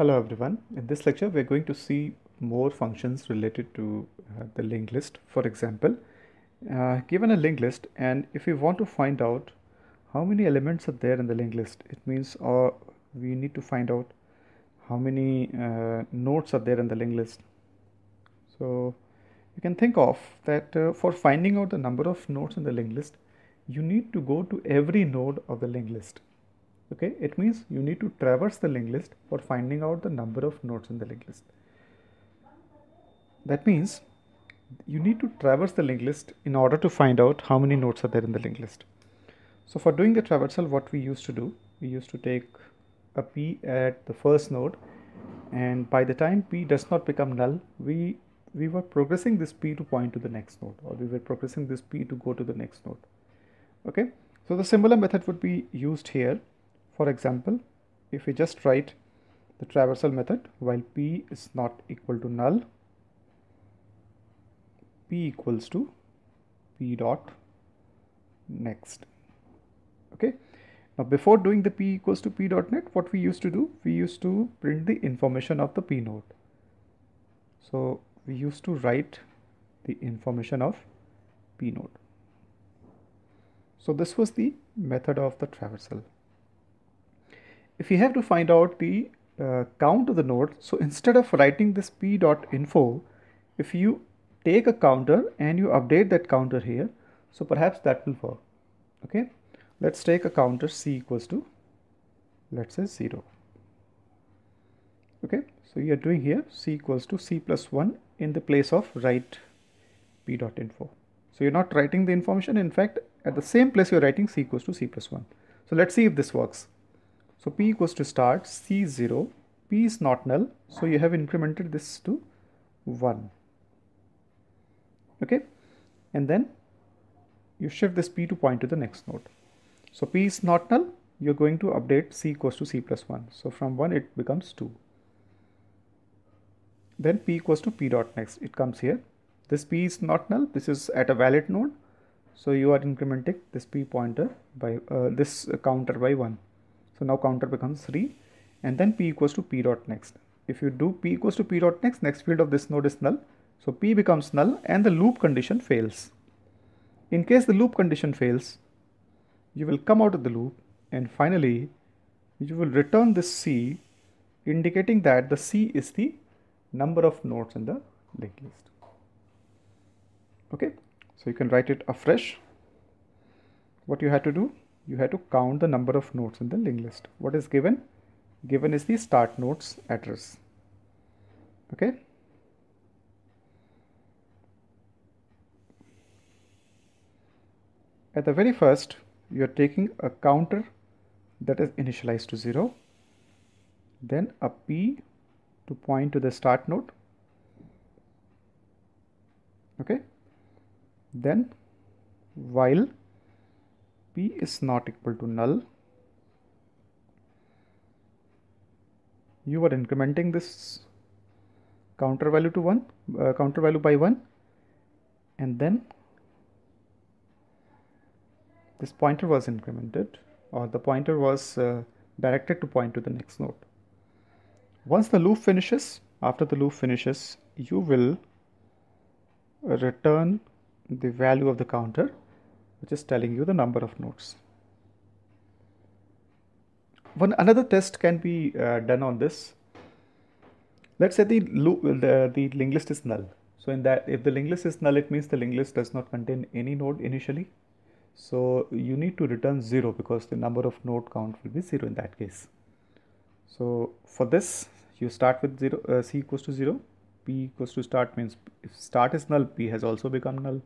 Hello everyone. In this lecture, we're going to see more functions related to uh, the linked list. For example, uh, given a linked list and if we want to find out how many elements are there in the linked list, it means uh, we need to find out how many uh, nodes are there in the linked list. So you can think of that uh, for finding out the number of nodes in the linked list, you need to go to every node of the linked list okay it means you need to traverse the linked list for finding out the number of nodes in the linked list that means you need to traverse the linked list in order to find out how many nodes are there in the linked list so for doing the traversal what we used to do we used to take a p at the first node and by the time p does not become null we we were progressing this p to point to the next node or we were progressing this p to go to the next node okay so the similar method would be used here for example, if we just write the traversal method while p is not equal to null, p equals to p dot next. Okay. Now before doing the p equals to p dot net, what we used to do, we used to print the information of the p node. So we used to write the information of p node. So this was the method of the traversal if you have to find out the uh, count of the node, so instead of writing this p.info, if you take a counter and you update that counter here, so perhaps that will work. Okay, let's take a counter c equals to, let's say 0. Okay, so you are doing here c equals to c plus 1 in the place of write p.info. So you're not writing the information, in fact, at the same place you're writing c equals to c plus 1. So let's see if this works. So P equals to start C0, P is not null, so you have incremented this to 1. Okay, and then you shift this P to point to the next node. So P is not null, you're going to update C equals to C plus 1. So from 1 it becomes 2. Then P equals to P dot next, it comes here. This P is not null, this is at a valid node. So you are incrementing this P pointer by uh, this counter by 1. So now counter becomes 3 and then p equals to p dot next. If you do p equals to p dot next, next field of this node is null. So p becomes null and the loop condition fails. In case the loop condition fails, you will come out of the loop and finally you will return this c indicating that the c is the number of nodes in the linked list. Okay, so you can write it afresh. What you had to do? you have to count the number of nodes in the linked list. What is given? Given is the start nodes address. Okay. At the very first, you are taking a counter that is initialized to 0, then a p to point to the start node, okay, then while is not equal to null you are incrementing this counter value to 1 uh, counter value by 1 and then this pointer was incremented or the pointer was uh, directed to point to the next node once the loop finishes after the loop finishes you will return the value of the counter which is telling you the number of nodes. One another test can be uh, done on this. Let's say the, the, the linked list is null. So in that, if the linked list is null, it means the linked list does not contain any node initially. So you need to return zero because the number of node count will be zero in that case. So for this, you start with zero, uh, c equals to zero, p equals to start means if start is null, p has also become null.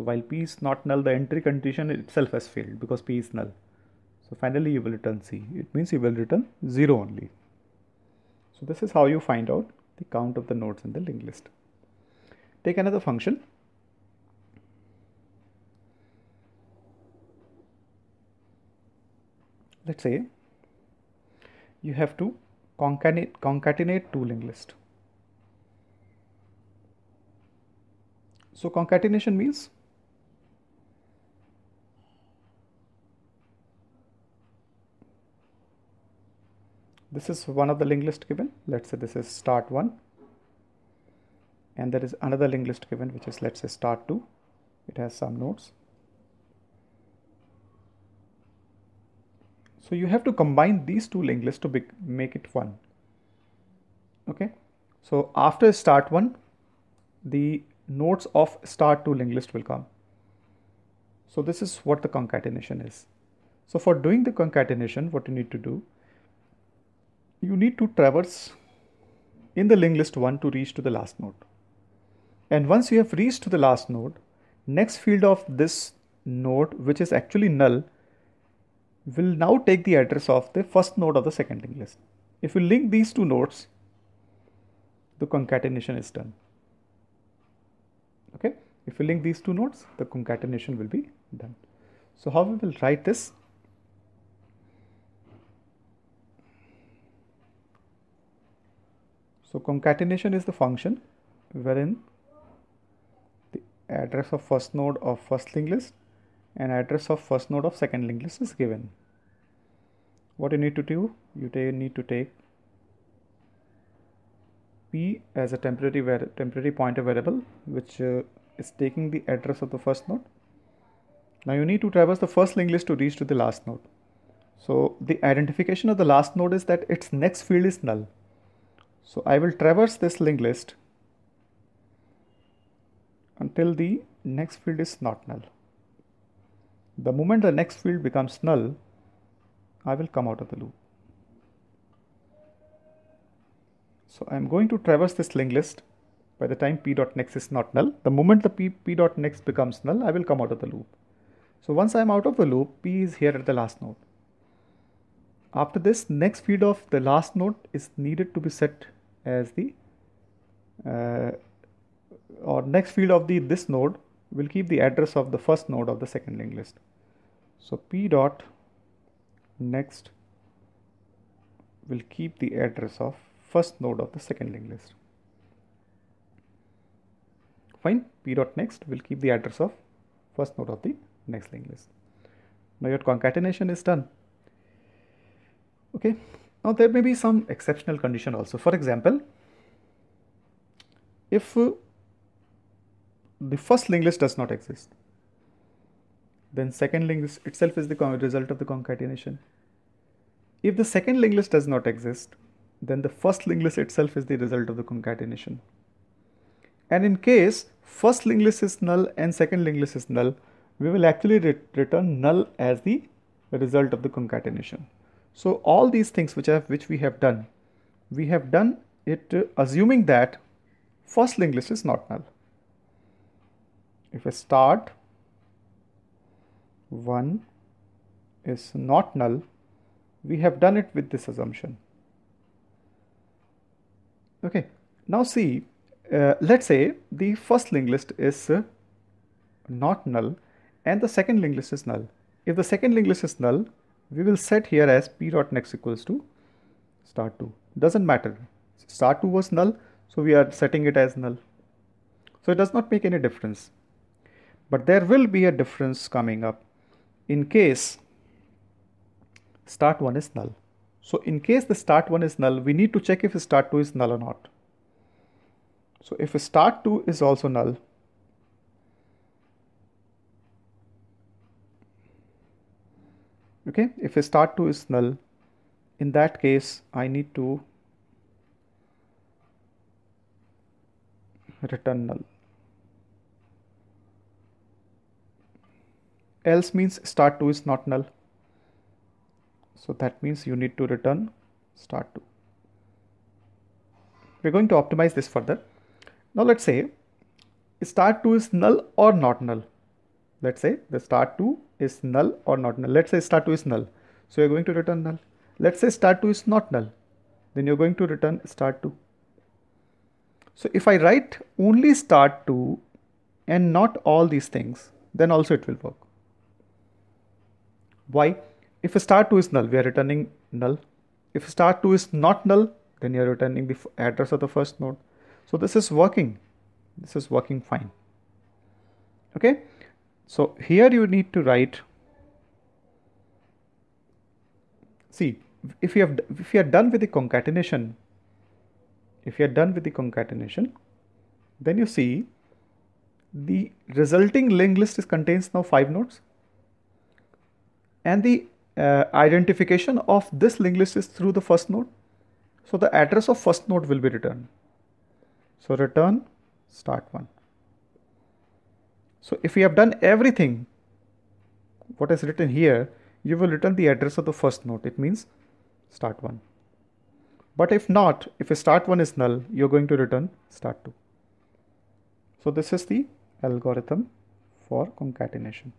So while p is not null, the entry condition itself has failed because p is null. So finally you will return c. It means you will return 0 only. So this is how you find out the count of the nodes in the linked list. Take another function. Let's say you have to concatenate, concatenate two linked lists. So concatenation means this is one of the linked list given let's say this is start 1 and there is another linked list given which is let's say start 2 it has some nodes so you have to combine these two linked lists to make it one okay so after start 1 the nodes of start 2 linked list will come so this is what the concatenation is so for doing the concatenation what you need to do you need to traverse in the linked list 1 to reach to the last node. And once you have reached to the last node, next field of this node, which is actually null, will now take the address of the first node of the second linked list. If you link these two nodes, the concatenation is done. Okay, if you link these two nodes, the concatenation will be done. So how we will write this? So concatenation is the function wherein the address of first node of first linked list and address of first node of second linked list is given. What you need to do, you need to take p as a temporary temporary pointer variable which uh, is taking the address of the first node. Now you need to traverse the first linked list to reach to the last node. So the identification of the last node is that its next field is null. So I will traverse this linked list until the next field is not null. The moment the next field becomes null, I will come out of the loop. So I am going to traverse this linked list by the time p.next is not null. The moment the p.next becomes null, I will come out of the loop. So once I am out of the loop, p is here at the last node. After this next field of the last node is needed to be set as the uh, or next field of the this node will keep the address of the first node of the second linked list. So p dot next will keep the address of first node of the second linked list. Fine, p dot next will keep the address of first node of the next linked list. Now your concatenation is done okay now there may be some exceptional condition also for example if uh, the first linked list does not exist then second linked list itself is the result of the concatenation if the second linked list does not exist then the first linked list itself is the result of the concatenation and in case first linked list is null and second linked list is null we will actually re return null as the result of the concatenation so all these things which, have, which we have done, we have done it uh, assuming that first linked list is not null. If a start 1 is not null, we have done it with this assumption. Okay, now see, uh, let's say the first linked list is uh, not null and the second linked list is null. If the second linked list is null, we will set here as p dot next equals to star2 doesn't matter star2 was null so we are setting it as null so it does not make any difference but there will be a difference coming up in case start1 is null so in case the start1 is null we need to check if start2 is null or not so if start2 is also null okay if start2 is null in that case I need to return null else means start2 is not null so that means you need to return start2 we're going to optimize this further now let's say start2 is null or not null let's say the star2 is null or not null let's say star2 is null so you're going to return null let's say star2 is not null then you're going to return star2 so if i write only star2 and not all these things then also it will work why if star2 is null we are returning null if star2 is not null then you're returning the address of the first node so this is working this is working fine okay so here you need to write see if you have if you are done with the concatenation if you are done with the concatenation then you see the resulting linked list is contains now five nodes and the uh, identification of this linked list is through the first node so the address of first node will be returned so return start one so if you have done everything, what is written here, you will return the address of the first node. It means start one. But if not, if start one is null, you're going to return start two. So this is the algorithm for concatenation.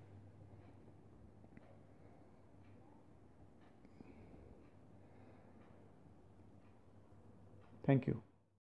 Thank you.